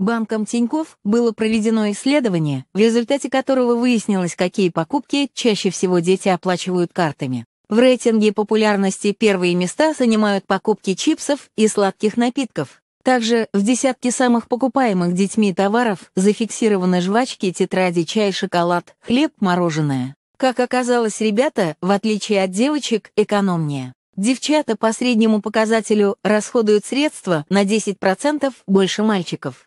Банком Тиньков было проведено исследование, в результате которого выяснилось, какие покупки чаще всего дети оплачивают картами. В рейтинге популярности первые места занимают покупки чипсов и сладких напитков. Также в десятке самых покупаемых детьми товаров зафиксированы жвачки, тетради, чай, шоколад, хлеб, мороженое. Как оказалось, ребята, в отличие от девочек, экономнее. Девчата по среднему показателю расходуют средства на 10% больше мальчиков.